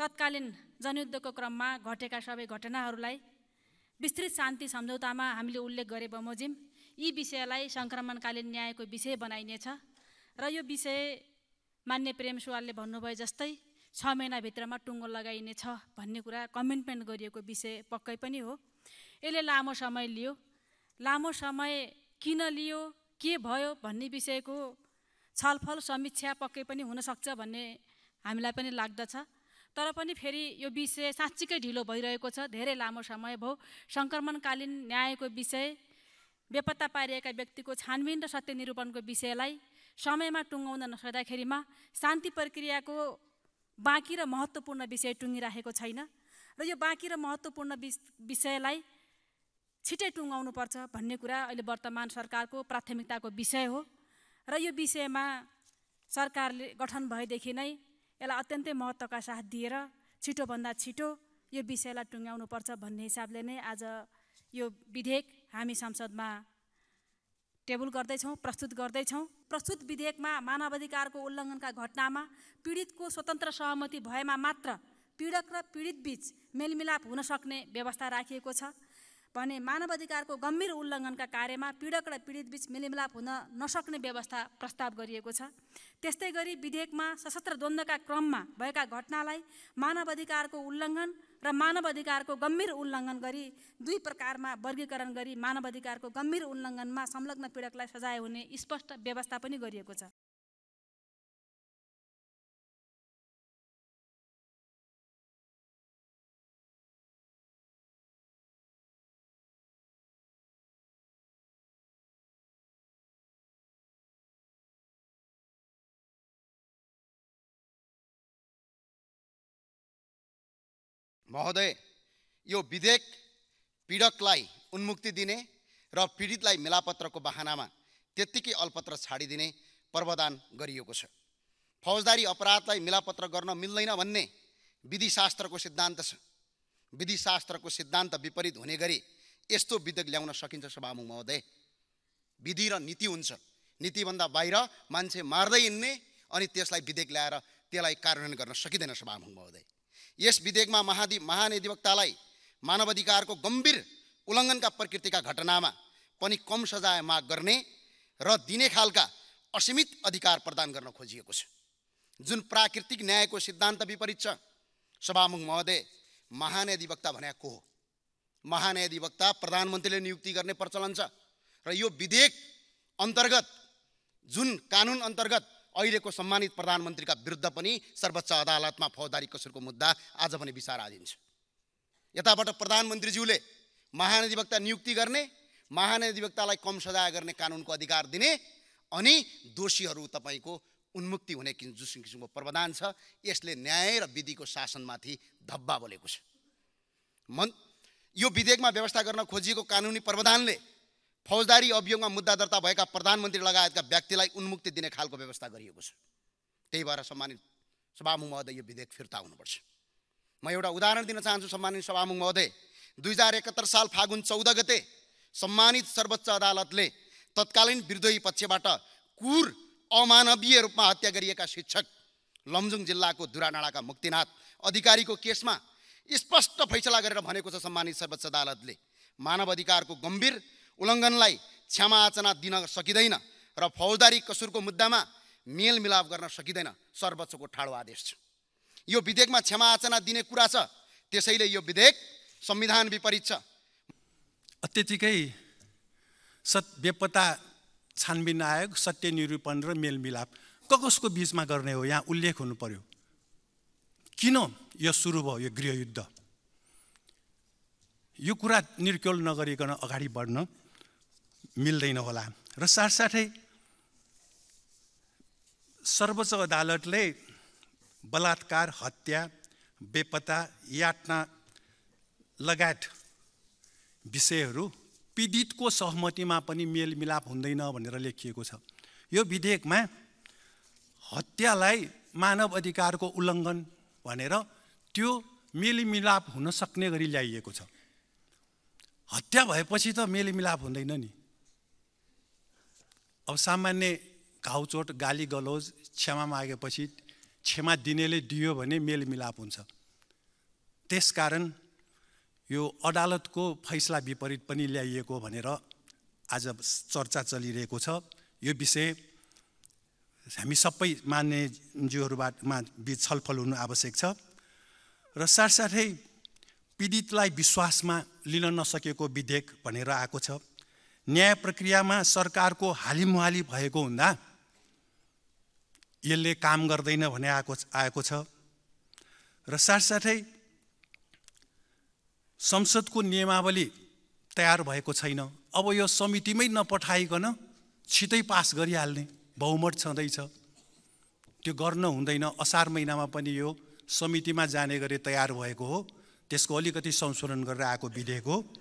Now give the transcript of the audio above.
तत्कालीन जनयुद्धको क्रममा घटेका सबै घटनाहरूलाई विस्तृत शान्ति सम्झौतामा हामीले उल्लेख गरे बमोजिम यी विषयलाई सङ्क्रमणकालीन न्यायको विषय बनाइनेछ र यो विषय मान्य प्रेम सुवालले भन्नुभयो जस्तै छ महिनाभित्रमा टुङ्गो लगाइनेछ भन्ने कुरा कमिटमेन्ट गरिएको विषय पक्कै पनि हो यसले लामो समय लियो लामो समय किन लियो के भयो भन्ने विषयको छलफल समीक्षा पक्कै पनि हुनसक्छ भन्ने हामीलाई पनि लाग्दछ तर पनि फेरि यो विषय साँच्चीकै ढिलो भइरहेको छ धेरै लामो समय भयो सङ्क्रमणकालीन न्यायको विषय बेपत्ता पारिएका व्यक्तिको छानबिन र सत्य निरूपणको विषयलाई समयमा टुङ्गाउन नसक्दाखेरिमा शान्ति प्रक्रियाको बाँकी र महत्त्वपूर्ण विषय टुङ्गिराखेको छैन र यो बाँकी र महत्त्वपूर्ण विषयलाई छिटै टुङ्गाउनुपर्छ भन्ने कुरा अहिले वर्तमान सरकारको प्राथमिकताको विषय हो र यो विषयमा सरकारले गठन भएदेखि नै यसलाई अत्यन्तै महत्त्वका साथ दिएर छिटोभन्दा छिटो यो विषयलाई टुङ्ग्याउनुपर्छ भन्ने हिसाबले नै आज यो विधेयक हामी संसदमा टेबल गर्दैछौँ प्रस्तुत गर्दैछौँ प्रस्तुत विधेयकमा मानवाधिकारको उल्लङ्घनका घटनामा पीडितको स्वतन्त्र सहमति भएमा मात्र पीडक र पीडित बीच मेलमिलाप हुन सक्ने व्यवस्था राखिएको छ भने मानव अधिकारको गम्भीर उल्लङ्घनका कार्यमा पीडक र पीडित पीडितबीच मिलिमिलाप हुन नसक्ने व्यवस्था प्रस्ताव गरिएको छ त्यस्तै गरी विधेयकमा सशस्त्र द्वन्द्वका क्रममा भएका घटनालाई मानव अधिकारको उल्लङ्घन र मानव अधिकारको गम्भीर उल्लङ्घन गरी दुई प्रकारमा वर्गीकरण गरी मानव अधिकारको गम्भीर उल्लङ्घनमा संलग्न पीडकलाई सजाय हुने स्पष्ट व्यवस्था पनि गरिएको छ महोदय यो विधेयक पीडकलाई उन्मुक्ति दिने र पीडितलाई मिलापत्रको बाहनामा त्यत्तिकै अल्पत्र छाडिदिने प्रावधान गरिएको छ फौजदारी अपराधलाई मिलापत्र गर्न मिल्दैन भन्ने विधिशास्त्रको सिद्धान्त छ विधिशास्त्रको सिद्धान्त विपरीत हुने गरी यस्तो विधेयक ल्याउन सकिन्छ सभामुख महोदय विधि र नीति हुन्छ नीतिभन्दा बाहिर मान्छे मार्दै हिँड्ने अनि त्यसलाई विधेयक ल्याएर त्यसलाई कार्यान्वयन गर्न सकिँदैन सभामुख महोदय यस विधेयकमा महाधि महानिधिवक्तालाई मानवाधिकारको गम्भीर उल्लङ्घनका प्रकृतिका घटनामा पनि कम सजाय माग गर्ने र दिने खालका असीमित अधिकार प्रदान गर्न खोजिएको छ जुन प्राकृतिक न्यायको सिद्धान्त विपरीत छ सभामुख महोदय महान्याधिवक्ता भने को हो महानयाधिवक्ता प्रधानमन्त्रीले नियुक्ति गर्ने प्रचलन छ र यो विधेयक अन्तर्गत जुन कानुन अन्तर्गत अहिलेको सम्मानित प्रधानमन्त्रीका विरुद्ध पनि सर्वोच्च अदालतमा फौजदारी कसुरको मुद्दा आज पनि विचाराधीन छ यताबाट प्रधानमन्त्रीज्यूले महानधिवक्ता नियुक्ति गर्ने महानधिवक्तालाई कम सजाय गर्ने कानुनको अधिकार दिने अनि दोषीहरू तपाईँको उन्मुक्ति हुने जुन किसिमको प्रावधान छ यसले न्याय र विधिको शासनमाथि धब्बा बोलेको छ मन यो विधेयकमा व्यवस्था गर्न खोजिएको कानुनी प्रावधानले फौजदारी अभियोगमा मुद्दा दर्ता भएका प्रधानमन्त्री लगायतका व्यक्तिलाई उन्मुक्ति दिने खालको व्यवस्था गरिएको छ त्यही भएर सम्मानित सभामुख महोदय यो विधेयक फिर्ता हुनुपर्छ म एउटा उदाहरण दिन चाहन्छु सम्मानित सभामुख महोदय दुई हजार एकहत्तर साल फागुन चौध गते सम्मानित सर्वोच्च अदालतले तत्कालीन विद्रोही पक्षबाट कुर अमानवीय रूपमा हत्या गरिएका शिक्षक लमजुङ जिल्लाको दुरानाडाका मुक्तिनाथ अधिकारीको केसमा स्पष्ट फैसला गरेर भनेको छ सम्मानित सर्वोच्च अदालतले मानव अधिकारको गम्भीर उल्लङ्घनलाई क्षमा आचना दिन सकिँदैन र फौजदारी कसुरको मुद्दामा मेलमिलाप गर्न सकिँदैन सर्वोच्चको ठाडो आदेश छ यो विधेयकमा क्षमा आचना दिने कुरा छ त्यसैले यो विधेयक संविधान विपरीत छ अत्यतिकै सत बेपत्ता छानबिन आयोग सत्य निरूपण र मेलमिलाप क कसको बिचमा गर्ने हो यहाँ उल्लेख हुनु पर्यो किन यो सुरु भयो यो गृहयुद्ध यो कुरा निर्कोल नगरिकन अगाडि बढ्न मिल्दैन होला र साथसाथै सर्वोच्च अदालतले बलात्कार हत्या बेपत्ता यातना लगायत विषयहरू पीडितको सहमतिमा पनि मेलमिलाप हुँदैन भनेर लेखिएको छ यो विधेयकमा हत्यालाई मानव अधिकारको उल्लङ्घन भनेर त्यो मेलमिलाप हुन सक्ने गरी ल्याइएको छ हत्या भएपछि त मेलमिलाप हुँदैन नि अब सामान्य घाउचोट गाली गलोज क्षमा मागेपछि क्षमा दिनेले दियो भने मेलमिलाप हुन्छ त्यसकारण यो अदालतको फैसला विपरीत पनि ल्याइएको भनेर आज चर्चा चलिरहेको छ यो विषय हामी सबै मान्यज्यूहरूबाटमा मा बिच छलफल हुनु आवश्यक छ र साथसाथै पीडितलाई विश्वासमा लिन नसकेको विधेयक भनेर आएको छ न्याय प्रक्रियामा सरकारको हालिमुहाली भएको हुँदा यसले काम गर्दैन भने आएको आएको छ र साथसाथै संसदको नियमावली तयार भएको छैन अब यो समितिमै नपठाइकन छिटै पास गरिहाल्ने बहुमत छँदैछ त्यो गर्न हुँदैन असार महिनामा पनि यो समितिमा जाने गरी तयार भएको हो त्यसको अलिकति संशोधन गरेर आएको विधेयक हो